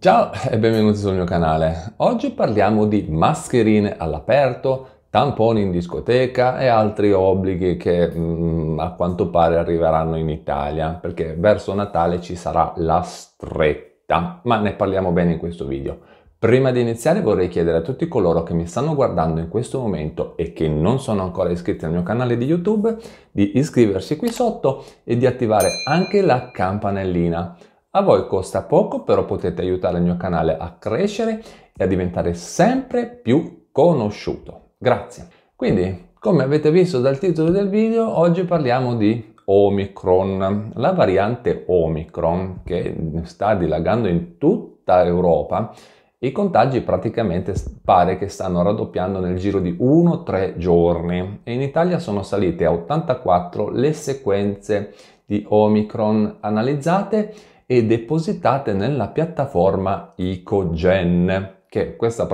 Ciao e benvenuti sul mio canale. Oggi parliamo di mascherine all'aperto, tamponi in discoteca e altri obblighi che mh, mm, a quanto pare arriveranno in Italia perché verso Natale ci sarà la stretta, ma ne parliamo bene in questo video. Prima di iniziare vorrei chiedere a tutti coloro che mi stanno guardando in questo momento e che non sono ancora iscritti al mio canale di YouTube di iscriversi qui sotto e di attivare anche la campanellina a voi costa poco, però potete aiutare il mio canale a crescere e a diventare sempre più conosciuto. Grazie. Quindi, come avete visto dal titolo del video, oggi parliamo di Omicron, la variante Omicron che sta dilagando in tutta Europa. I contagi praticamente pare che stanno raddoppiando nel giro di 1-3 giorni e in Italia sono salite a 84 le sequenze di Omicron analizzate e depositate nella piattaforma IcoGen che questa,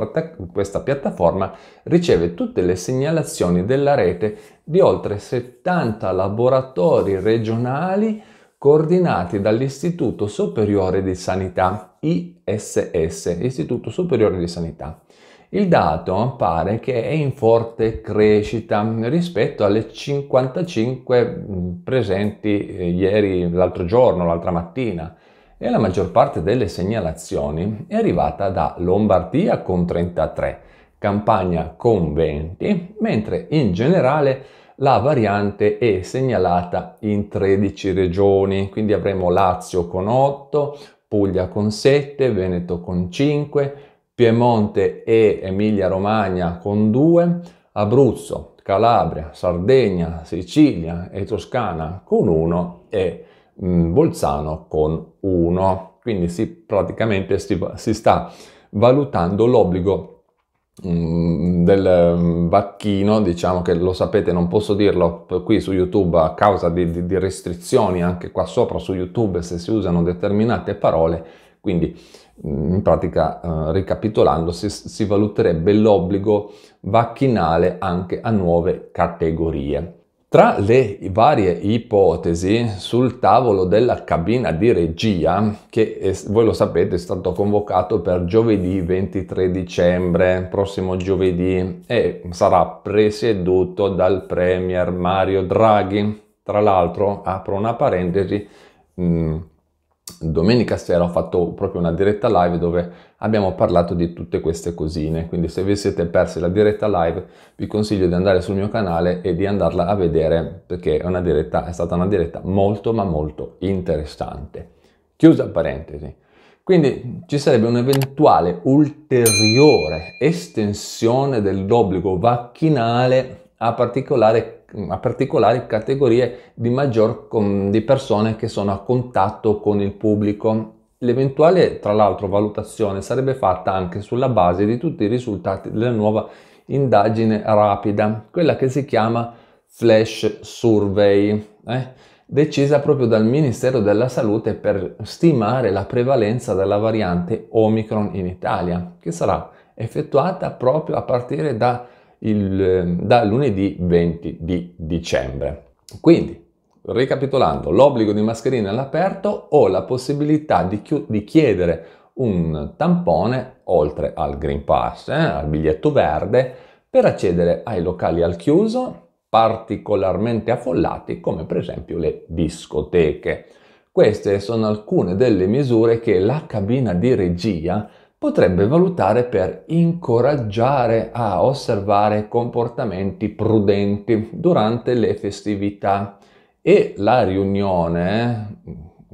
questa, piattaforma riceve tutte le segnalazioni della rete di oltre 70 laboratori regionali coordinati dall'Istituto Superiore di Sanità, ISS, Istituto Superiore di Sanità. Il dato pare che è in forte crescita rispetto alle 55 mm, presenti eh, ieri, l'altro giorno, l'altra mattina e la maggior parte delle segnalazioni è arrivata da Lombardia con 33, Campania con 20, mentre in generale la variante è segnalata in 13 regioni, quindi avremo Lazio con 8, Puglia con 7, Veneto con 5, Piemonte e Emilia-Romagna con 2, Abruzzo, Calabria, Sardegna, Sicilia e Toscana con 1 e mm, Bolzano con 1. Quindi si, praticamente si, si sta valutando l'obbligo mm, del mh, mm, vacchino diciamo che lo sapete non posso dirlo qui su youtube a causa di, di, di restrizioni anche qua sopra su youtube se si usano determinate parole quindi mm, in pratica, eh, ricapitolando, si, si valuterebbe l'obbligo vaccinale anche a nuove categorie. Tra le varie ipotesi sul tavolo della cabina di regia, che è, eh, voi lo sapete è stato convocato per giovedì 23 dicembre, prossimo giovedì, e sarà presieduto dal Premier Mario Draghi. Tra l'altro, apro una parentesi, mh, mm, domenica sera ho fatto proprio una diretta live dove abbiamo parlato di tutte queste cosine, quindi se vi siete persi la diretta live vi consiglio di andare sul mio canale e di andarla a vedere perché è, diretta, è stata una diretta molto ma molto interessante. Chiusa parentesi. Quindi ci sarebbe un'eventuale ulteriore estensione dell'obbligo vaccinale a particolare Mm, a particolari categorie di maggior con, di persone che sono a contatto con il pubblico. L'eventuale, tra l'altro, valutazione sarebbe fatta anche sulla base di tutti i risultati della nuova indagine rapida, quella che si chiama Flash Survey. Eh? decisa proprio dal Ministero della Salute per stimare la prevalenza della variante Omicron in Italia, che sarà effettuata proprio a partire da il, ehm, da lunedì 20 di dicembre. Quindi, ricapitolando, l'obbligo di mascherina all'aperto o la possibilità di, chi- di, chiedere un tampone oltre al Green Pass, eh, al biglietto verde, per accedere ai locali al chiuso particolarmente affollati come per esempio le discoteche. Queste sono alcune delle misure che la cabina di regia potrebbe valutare per incoraggiare a osservare comportamenti prudenti durante le festività e la riunione,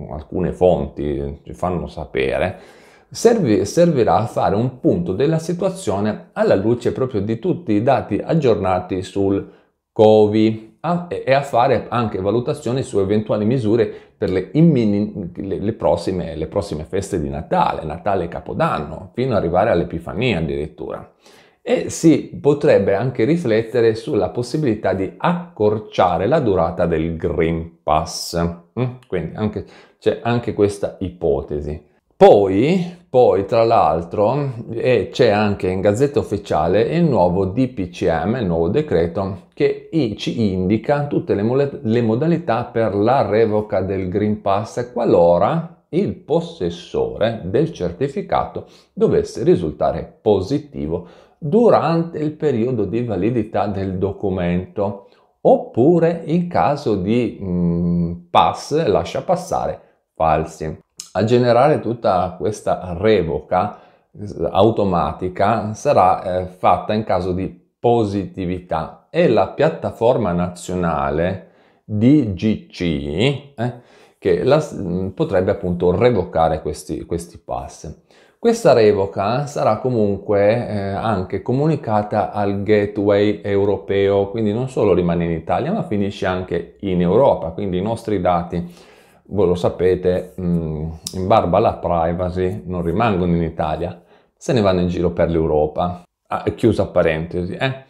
mm, alcune fonti ci fanno sapere, serv- servirà a fare un punto della situazione alla luce proprio di tutti i dati aggiornati sul Covid a, e a fare anche valutazioni su eventuali misure per le, immin- le, le, prossime, le prossime feste di Natale, Natale e Capodanno, fino ad arrivare all'Epifania addirittura. E si potrebbe anche riflettere sulla possibilità di accorciare la durata del Green Pass. Mm? Quindi anche, c'è anche questa ipotesi. Poi, poi tra l'altro, eh, c'è anche in Gazzetta Ufficiale il nuovo DPCM, il nuovo decreto, che ci indica tutte le, le modalità per la revoca del Green Pass qualora il possessore del certificato dovesse risultare positivo durante il periodo di validità del documento oppure in caso di mh, mm, pass lascia passare falsi a generare tutta questa revoca automatica sarà eh, fatta in caso di positività e la piattaforma nazionale DGC eh, che la, mm, potrebbe appunto revocare questi, questi pass. Questa revoca sarà comunque eh, anche comunicata al gateway europeo, quindi non solo rimane in Italia ma finisce anche in Europa, quindi i nostri dati voi lo sapete, mm, in barba alla privacy non rimangono in Italia, se ne vanno in giro per l'Europa. Ah, chiusa parentesi, eh?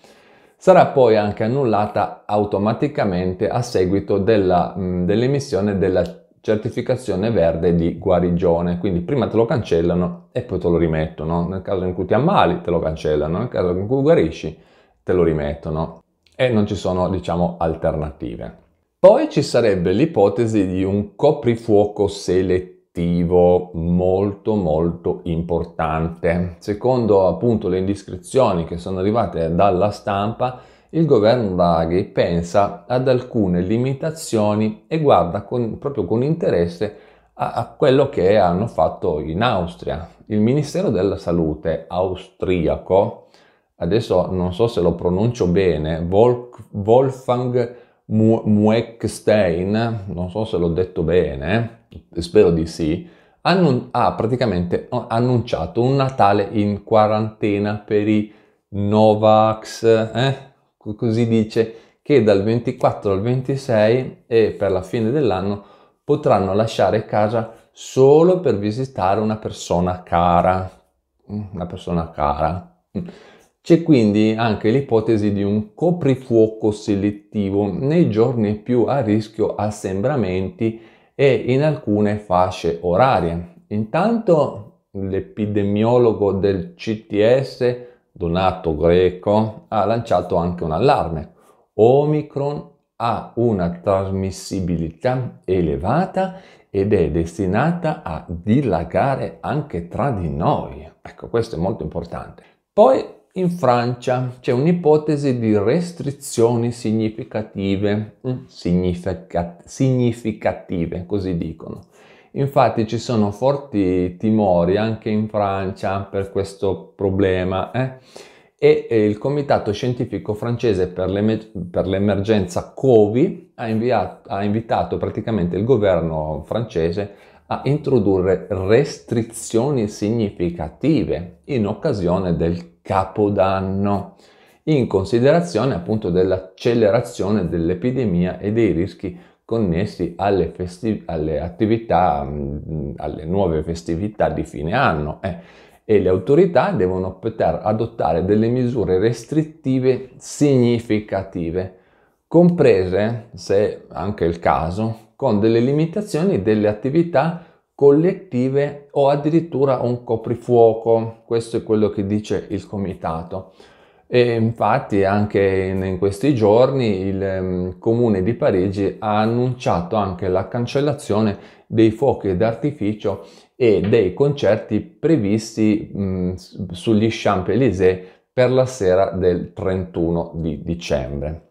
Sarà poi anche annullata automaticamente a seguito della, mm, dell'emissione della certificazione verde di guarigione, quindi prima te lo cancellano e poi te lo rimettono, nel caso in cui ti ammali te lo cancellano, nel caso in cui guarisci te lo rimettono e non ci sono diciamo alternative. Poi ci sarebbe l'ipotesi di un coprifuoco selettivo molto molto importante. Secondo appunto le indiscrezioni che sono arrivate dalla stampa, il governo Draghi pensa ad alcune limitazioni e guarda con, proprio con interesse a, a quello che hanno fatto in Austria. Il Ministero della Salute austriaco, adesso non so se lo pronuncio bene, Wolf, Wolfgang Mueckstein, non so se l'ho detto bene, eh, spero di sì, annun- ha praticamente annunciato un Natale in quarantena per i Novax, eh? così dice, che dal 24 al 26 e per la fine dell'anno potranno lasciare casa solo per visitare una persona cara. Mm, una persona cara. Mm. C'è quindi anche l'ipotesi di un coprifuoco selettivo nei giorni più a rischio assembramenti e in alcune fasce orarie. Intanto l'epidemiologo del CTS, Donato Greco, ha lanciato anche un allarme. Omicron ha una trasmissibilità elevata ed è destinata a dilagare anche tra di noi. Ecco, questo è molto importante. Poi in Francia c'è un'ipotesi di restrizioni significative, mm, significat- significative, così dicono. Infatti ci sono forti timori anche in Francia per questo problema eh? e eh, il Comitato Scientifico francese per, l'emer- per l'emergenza Covid ha, inviato, ha invitato praticamente il governo francese a introdurre restrizioni significative in occasione del capodanno, in considerazione appunto dell'accelerazione dell'epidemia e dei rischi connessi alle, festi- alle attività, mh, alle nuove festività di fine anno. Eh e le autorità devono poter adottare delle misure restrittive significative, comprese, se anche il caso, con delle limitazioni delle attività collettive o addirittura un coprifuoco. Questo è quello che dice il comitato. E infatti anche in questi giorni il ehm, comune di Parigi ha annunciato anche la cancellazione dei fuochi d'artificio e dei concerti previsti mh, sugli Champs-Élysées per la sera del 31 di dicembre.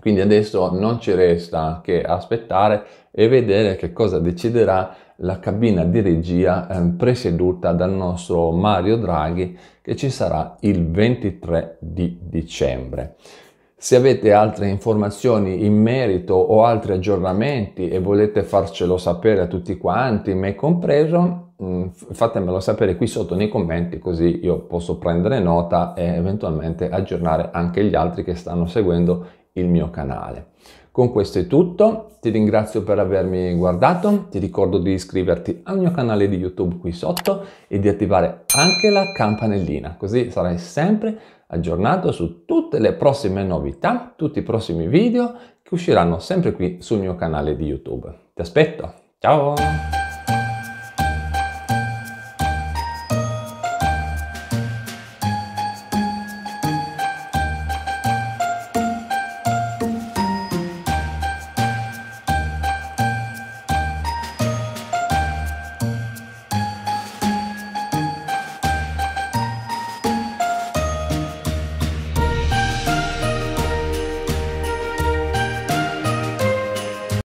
Quindi adesso non ci resta che aspettare e vedere che cosa deciderà la cabina di regia eh, presieduta dal nostro Mario Draghi che ci sarà il 23 di dicembre. Se avete altre informazioni in merito o altri aggiornamenti e volete farcelo sapere a tutti quanti, me compreso, mm, fatemelo sapere qui sotto nei commenti così io posso prendere nota e eventualmente aggiornare anche gli altri che stanno seguendo il mio canale. Con questo è tutto, ti ringrazio per avermi guardato, ti ricordo di iscriverti al mio canale di YouTube qui sotto e di attivare anche la campanellina, così sarai sempre aggiornato su tutte le prossime novità, tutti i prossimi video che usciranno sempre qui sul mio canale di YouTube. Ti aspetto, ciao!